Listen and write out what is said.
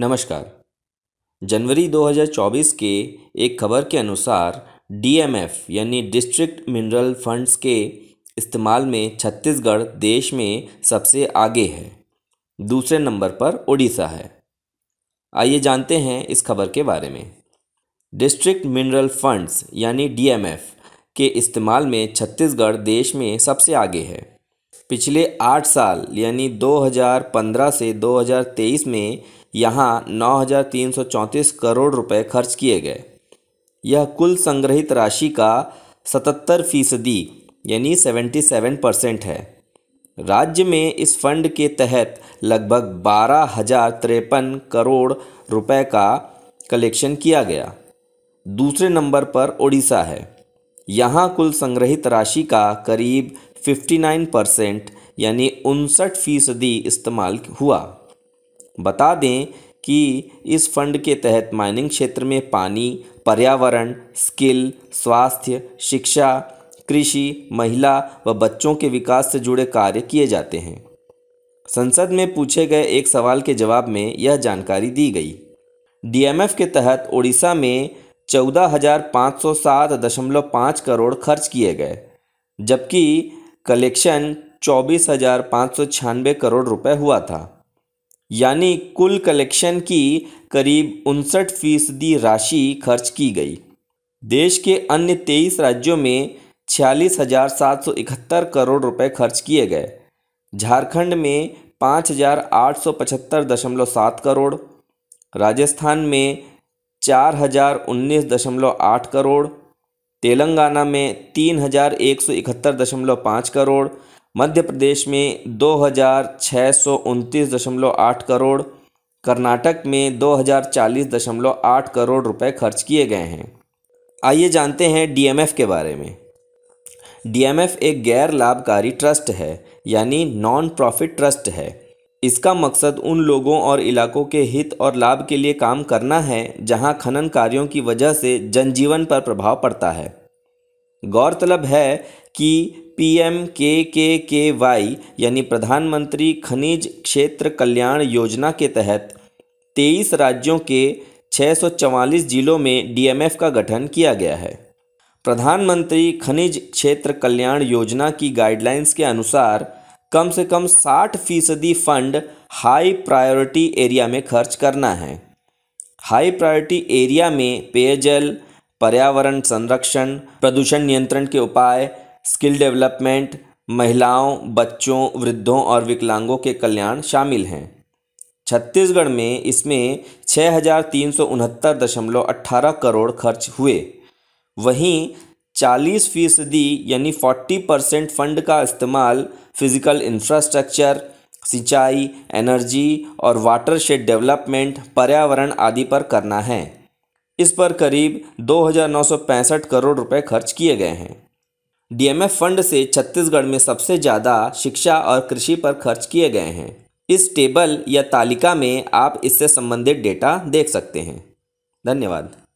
नमस्कार जनवरी 2024 के एक खबर के अनुसार डीएमएफ यानी डिस्ट्रिक्ट मिनरल फंड्स के इस्तेमाल में छत्तीसगढ़ देश में सबसे आगे है दूसरे नंबर पर ओडिशा है आइए जानते हैं इस खबर के बारे में डिस्ट्रिक्ट मिनरल फंड्स यानी डीएमएफ के इस्तेमाल में छत्तीसगढ़ देश में सबसे आगे है पिछले आठ साल यानी 2015 से 2023 में यहाँ 9,334 करोड़ रुपए खर्च किए गए यह कुल संग्रहित राशि का 77 फीसदी यानी 77 परसेंट है राज्य में इस फंड के तहत लगभग बारह हजार तिरपन करोड़ रुपए का कलेक्शन किया गया दूसरे नंबर पर ओडिशा है यहाँ कुल संग्रहित राशि का करीब 59 परसेंट यानी उनसठ फीसदी इस्तेमाल हुआ बता दें कि इस फंड के तहत माइनिंग क्षेत्र में पानी पर्यावरण स्किल स्वास्थ्य शिक्षा कृषि महिला व बच्चों के विकास से जुड़े कार्य किए जाते हैं संसद में पूछे गए एक सवाल के जवाब में यह जानकारी दी गई डीएमएफ के तहत ओडिशा में चौदह हजार पाँच सौ सात दशमलव पाँच करोड़ खर्च किए गए जबकि कलेक्शन चौबीस हजार पाँच सौ छियानवे करोड़ रुपए हुआ था यानी कुल कलेक्शन की करीब उनसठ फीसदी राशि खर्च की गई देश के अन्य तेईस राज्यों में छियालीस हजार सात सौ इकहत्तर करोड़ रुपए खर्च किए गए झारखंड में पाँच हजार आठ सौ पचहत्तर दशमलव सात करोड़ राजस्थान में चार हजार उन्नीस दशमलव आठ करोड़ तेलंगाना में तीन हज़ार एक सौ इकहत्तर दशमलव पाँच करोड़ मध्य प्रदेश में दो हज़ार छः सौ उनतीस दशमलव आठ करोड़ कर्नाटक में दो हज़ार चालीस दशमलव आठ करोड़ रुपए खर्च किए गए हैं आइए जानते हैं डीएमएफ के बारे में डीएमएफ एक गैर लाभकारी ट्रस्ट है यानी नॉन प्रॉफिट ट्रस्ट है इसका मकसद उन लोगों और इलाकों के हित और लाभ के लिए काम करना है जहां खनन कार्यों की वजह से जनजीवन पर प्रभाव पड़ता है गौरतलब है कि पी एम के के के वाई यानी प्रधानमंत्री खनिज क्षेत्र कल्याण योजना के तहत तेईस राज्यों के 644 जिलों में डीएमएफ का गठन किया गया है प्रधानमंत्री खनिज क्षेत्र कल्याण योजना की गाइडलाइंस के अनुसार कम से कम 60 फीसदी फंड हाई प्रायोरिटी एरिया में खर्च करना है हाई प्रायोरिटी एरिया में पेयजल पर्यावरण संरक्षण प्रदूषण नियंत्रण के उपाय स्किल डेवलपमेंट महिलाओं बच्चों वृद्धों और विकलांगों के कल्याण शामिल हैं छत्तीसगढ़ में इसमें छः करोड़ खर्च हुए वहीं चालीस फीसदी यानी फोर्टी परसेंट फंड का इस्तेमाल फिजिकल इंफ्रास्ट्रक्चर सिंचाई एनर्जी और वाटर शेड डेवलपमेंट पर्यावरण आदि पर करना है इस पर करीब 2,965 करोड़ रुपए खर्च किए गए हैं डीएमएफ फंड से छत्तीसगढ़ में सबसे ज़्यादा शिक्षा और कृषि पर खर्च किए गए हैं इस टेबल या तालिका में आप इससे संबंधित डेटा देख सकते हैं धन्यवाद